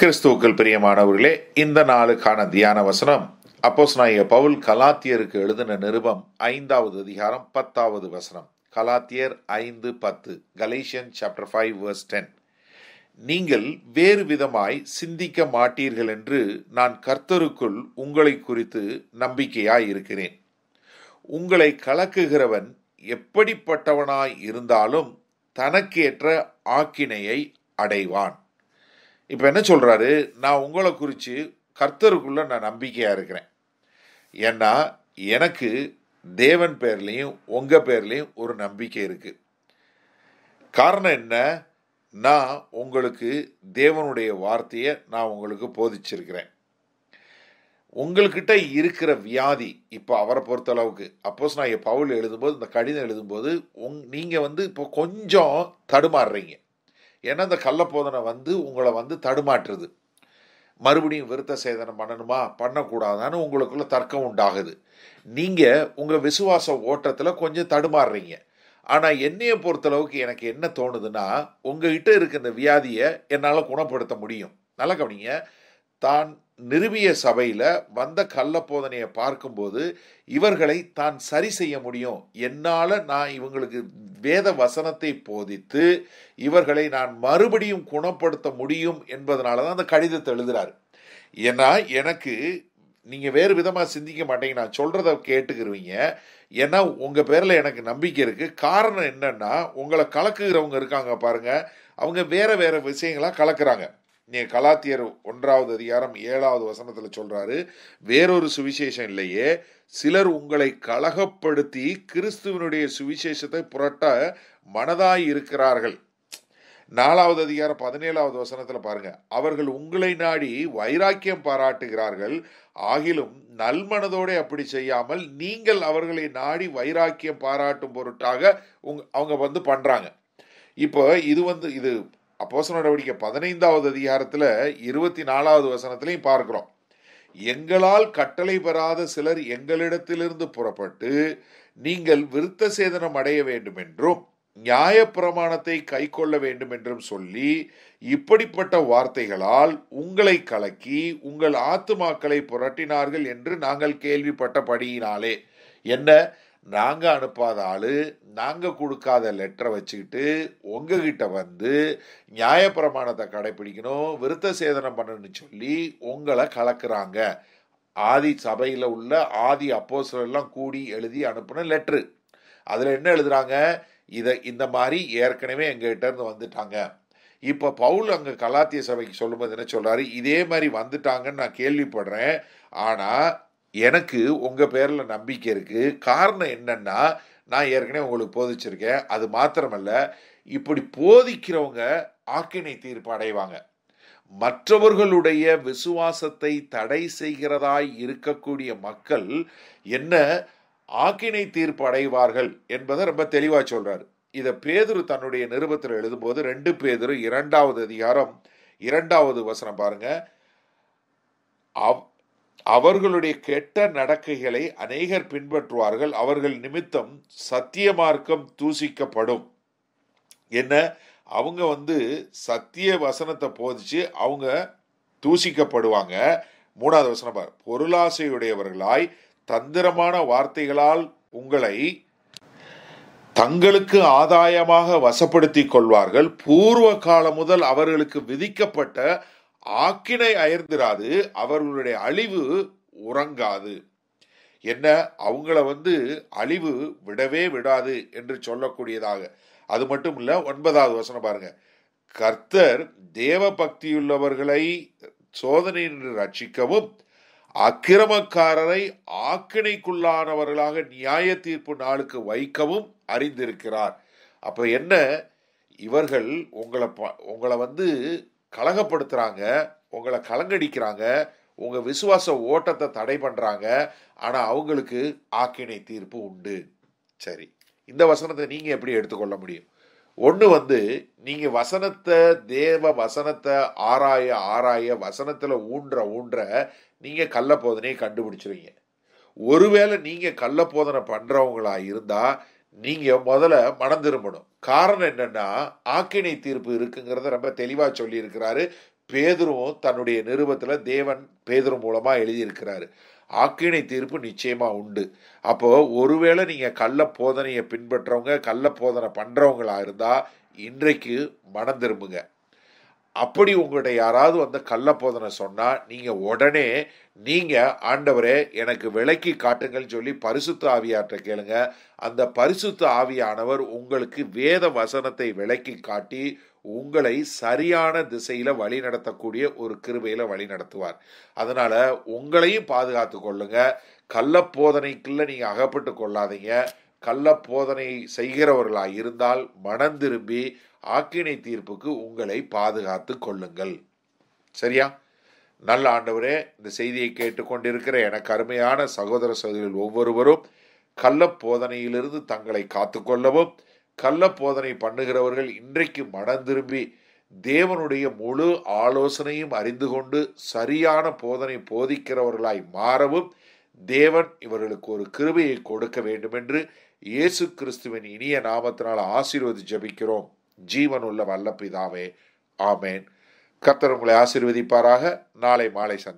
கிறிஸ்துவுக்கள் பிரியமானவர்களே இந்த நாளுக்கான தியான வசனம் அப்போஸ் நாய பவுல் கலாத்தியருக்கு எழுதின நிருபம் ஐந்தாவது அதிகாரம் பத்தாவது வசனம் கலாத்தியர் ஐந்து பத்து Galatian chapter five verse ten நீங்கள் வேறு விதமாய் சிந்திக்க மாட்டீர்கள் என்று நான் கர்த்தருக்குள் உங்களை குறித்து நம்பிக்கையாய் இருக்கிறேன் உங்களை கலக்குகிறவன் எப்படிப்பட்டவனாய் இருந்தாலும் தனக்கேற்ற ஆக்கினையை அடைவான் இப்போ என்ன சொல்கிறாரு நான் உங்களை குறித்து கர்த்தருக்குள்ளே நான் நம்பிக்கையாக இருக்கிறேன் ஏன்னா எனக்கு தேவன் பேர்லேயும் உங்கள் பேர்லேயும் ஒரு நம்பிக்கை இருக்குது காரணம் என்ன நான் உங்களுக்கு தேவனுடைய வார்த்தையை நான் உங்களுக்கு போதிச்சிருக்கிறேன் உங்கள்கிட்ட இருக்கிற வியாதி இப்போ அவரை பொறுத்தளவுக்கு அப்போஸ் நான் என் பவுல் எழுதும்போது இந்த கடிதம் எழுதும்போது உங் நீங்கள் வந்து இப்போ கொஞ்சம் தடுமாறுறீங்க ஏன்னா அந்த கள்ளப்போதனை வந்து உங்களை வந்து தடுமாற்றுது மறுபடியும் விருத்த சேதனம் பண்ணணுமா பண்ணக்கூடாதான்னு உங்களுக்குள்ள தர்க்கம் உண்டாகுது நீங்கள் உங்கள் விசுவாச ஓட்டத்தில் கொஞ்சம் தடுமாறுறீங்க ஆனால் என்னையை பொறுத்தளவுக்கு எனக்கு என்ன தோணுதுன்னா உங்ககிட்ட இருக்க இந்த வியாதியை என்னால் குணப்படுத்த முடியும் நல்லா கவனிங்க தான் நிறுவிய சபையில் வந்த கள்ள பார்க்கும்போது இவர்களை தான் சரி செய்ய முடியும் என்னால் நான் இவங்களுக்கு வேத வசனத்தை போதித்து இவர்களை நான் மறுபடியும் குணப்படுத்த முடியும் என்பதனால தான் அந்த கடிதத்தை எழுதுறாரு ஏன்னா எனக்கு நீங்கள் வேறு விதமாக சிந்திக்க மாட்டீங்க நான் சொல்கிறத கேட்டுக்கிருவீங்க ஏன்னா உங்கள் பேரில் எனக்கு நம்பிக்கை இருக்கு காரணம் என்னென்னா உங்களை கலக்குகிறவங்க இருக்காங்க பாருங்கள் அவங்க வேறு வேறு விஷயங்களாக கலக்கிறாங்க நீங்கள் கலாத்தியர் ஒன்றாவது அதிகாரம் ஏழாவது வசனத்தில் சொல்கிறாரு வேறொரு சுவிசேஷம் இல்லையே சிலர் உங்களை கலகப்படுத்தி கிறிஸ்துவனுடைய சுவிசேஷத்தை புரட்ட மனதாய் இருக்கிறார்கள் நாலாவது அதிகாரம் பதினேழாவது வசனத்தில் பாருங்க அவர்கள் உங்களை நாடி வைராக்கியம் பாராட்டுகிறார்கள் ஆகிலும் நல்மனதோடு அப்படி செய்யாமல் நீங்கள் அவர்களை நாடி வைராக்கியம் பாராட்டும் பொருட்டாக உங் அவங்க வந்து பண்ணுறாங்க இப்போ இது வந்து இது அப்போச நடவடிக்கை பதினைந்தாவது அதிகாரத்தில் இருபத்தி நாலாவது வசனத்திலையும் பார்க்குறோம் எங்களால் கட்டளை பெறாத சிலர் எங்களிடத்திலிருந்து புறப்பட்டு நீங்கள் விருத்த சேதனம் அடைய வேண்டும் என்றும் நியாய பிரமாணத்தை கை கொள்ள வேண்டும் என்றும் சொல்லி இப்படிப்பட்ட வார்த்தைகளால் உங்களை கலக்கி உங்கள் ஆத்துமாக்களை புரட்டினார்கள் என்று நாங்கள் கேள்விப்பட்டபடியினாலே என்ன நாங்கள் அனுப்பாத ஆள் நாங்கள் கொடுக்காத லெட்டரை வச்சுக்கிட்டு உங்ககிட்ட வந்து நியாயப்பிரமாணத்தை கடைப்பிடிக்கணும் விருத்த சேதனம் பண்ணணும்னு சொல்லி உங்களை கலக்குறாங்க ஆதி சபையில் உள்ள ஆதி எல்லாம் கூடி எழுதி அனுப்பின லெட்ரு அதில் என்ன எழுதுறாங்க இதை இந்த மாதிரி ஏற்கனவே எங்ககிட்ட இருந்து வந்துட்டாங்க இப்போ பவுல் அங்கே கலாத்திய சபைக்கு சொல்லும்போது என்ன சொல்கிறாரு இதே மாதிரி வந்துட்டாங்கன்னு நான் கேள்விப்படுறேன் ஆனால் எனக்கு உங்கள் பேரில் நம்பிக்கை இருக்குது காரணம் என்னென்னா நான் ஏற்கனவே உங்களுக்கு போதிச்சிருக்கேன் அது மாத்திரமல்ல இப்படி போதிக்கிறவங்க ஆக்கினை தீர்ப்பு அடைவாங்க மற்றவர்களுடைய விசுவாசத்தை தடை செய்கிறதாய் இருக்கக்கூடிய மக்கள் என்ன ஆக்கினை தீர்ப்பு அடைவார்கள் என்பதை ரொம்ப தெளிவாக சொல்கிறார் இதை பேதுரு தன்னுடைய நிருபத்தில் எழுதும்போது ரெண்டு பேதுரு இரண்டாவது அதிகாரம் இரண்டாவது வசனம் பாருங்க அவர்களுடைய கெட்ட நடக்கைகளை அநேகர் பின்பற்றுவார்கள் அவர்கள் நிமித்தம் சத்திய மார்க்கம் தூசிக்கப்படும் என்ன அவங்க வந்து சத்திய வசனத்தை போதிச்சு அவங்க தூசிக்கப்படுவாங்க மூணாவது வசனம் பார் பொருளாசையுடையவர்களாய் தந்திரமான வார்த்தைகளால் உங்களை தங்களுக்கு ஆதாயமாக வசப்படுத்தி கொள்வார்கள் பூர்வ காலம் முதல் அவர்களுக்கு விதிக்கப்பட்ட ஆக்கினை அயர்ந்திராது அவர்களுடைய அழிவு உறங்காது என்ன அவங்கள வந்து அழிவு விடவே விடாது என்று சொல்லக்கூடியதாக அது மட்டும் இல்லை ஒன்பதாவது வசனம் பாருங்க கர்த்தர் தேவ பக்தியுள்ளவர்களை சோதனையின்றி ரட்சிக்கவும் அக்கிரமக்காரரை ஆக்கினைக்குள்ளானவர்களாக நியாய தீர்ப்பு நாளுக்கு வைக்கவும் அறிந்திருக்கிறார் அப்போ என்ன இவர்கள் உங்களை உங்களை வந்து கலகப்படுத்துகிறாங்க உங்களை கலங்கடிக்கிறாங்க உங்கள் விசுவாச ஓட்டத்தை தடை பண்ணுறாங்க ஆனால் அவங்களுக்கு ஆக்கினை தீர்ப்பு உண்டு சரி இந்த வசனத்தை நீங்கள் எப்படி எடுத்துக்கொள்ள முடியும் ஒன்று வந்து நீங்கள் வசனத்தை தேவ வசனத்தை ஆராய ஆராய வசனத்தில் ஊன்ற ஊன்ற நீங்கள் கள்ள போதனையை கண்டுபிடிச்சிருவீங்க ஒருவேளை நீங்கள் கள்ள போதனை பண்ணுறவங்களா இருந்தால் நீங்கள் முதல்ல மனம் திரும்பணும் காரணம் என்னென்னா ஆக்கினை தீர்ப்பு இருக்குங்கிறத ரொம்ப தெளிவாக சொல்லியிருக்கிறாரு பேதுருவும் தன்னுடைய நிருபத்தில் தேவன் பேதுரு மூலமாக எழுதியிருக்கிறாரு ஆக்கினை தீர்ப்பு நிச்சயமாக உண்டு அப்போது ஒருவேளை நீங்கள் கள்ள போதனையை பின்பற்றவங்க கள்ள போதனை பண்ணுறவங்களாக இருந்தால் இன்றைக்கு மனம் திரும்புங்க அப்படி உங்கள்கிட்ட யாராவது வந்து கள்ள போதனை சொன்னால் நீங்கள் உடனே நீங்கள் ஆண்டவரே எனக்கு விளக்கி காட்டுங்கள் சொல்லி பரிசுத்த ஆவியாற்ற கேளுங்க அந்த பரிசுத்த ஆவியானவர் உங்களுக்கு வேத வசனத்தை விளக்கி காட்டி உங்களை சரியான திசையில் வழி நடத்தக்கூடிய ஒரு கிருபையில் வழி நடத்துவார் அதனால் உங்களையும் பாதுகாத்து கொள்ளுங்க கள்ளப்போதனைக்குள்ளே நீங்கள் அகப்பட்டு கொள்ளாதீங்க கள்ள போதனை செய்கிறவர்களாய் இருந்தால் மனம் திரும்பி ஆக்கினை தீர்ப்புக்கு உங்களை பாதுகாத்து கொள்ளுங்கள் சரியா நல்ல ஆண்டவரே இந்த செய்தியை கேட்டுக்கொண்டிருக்கிற எனக்கு அருமையான சகோதர சகோதரிகள் ஒவ்வொருவரும் கள்ள போதனையிலிருந்து தங்களை காத்துக்கொள்ளவும் கள்ள போதனை பண்ணுகிறவர்கள் இன்றைக்கு மனம் திரும்பி தேவனுடைய முழு ஆலோசனையும் அறிந்து கொண்டு சரியான போதனை போதிக்கிறவர்களாய் மாறவும் தேவன் இவர்களுக்கு ஒரு கிருபையை கொடுக்க வேண்டுமென்று இயேசு கிறிஸ்துவின் இனிய நாமத்தினால் ஆசீர்வதி ஜபிக்கிறோம் ஜீவன் வல்ல பிதாவே ஆமேன் கத்தர் உங்களை ஆசீர்வதிப்பாராக நாளை மாலை சந்தி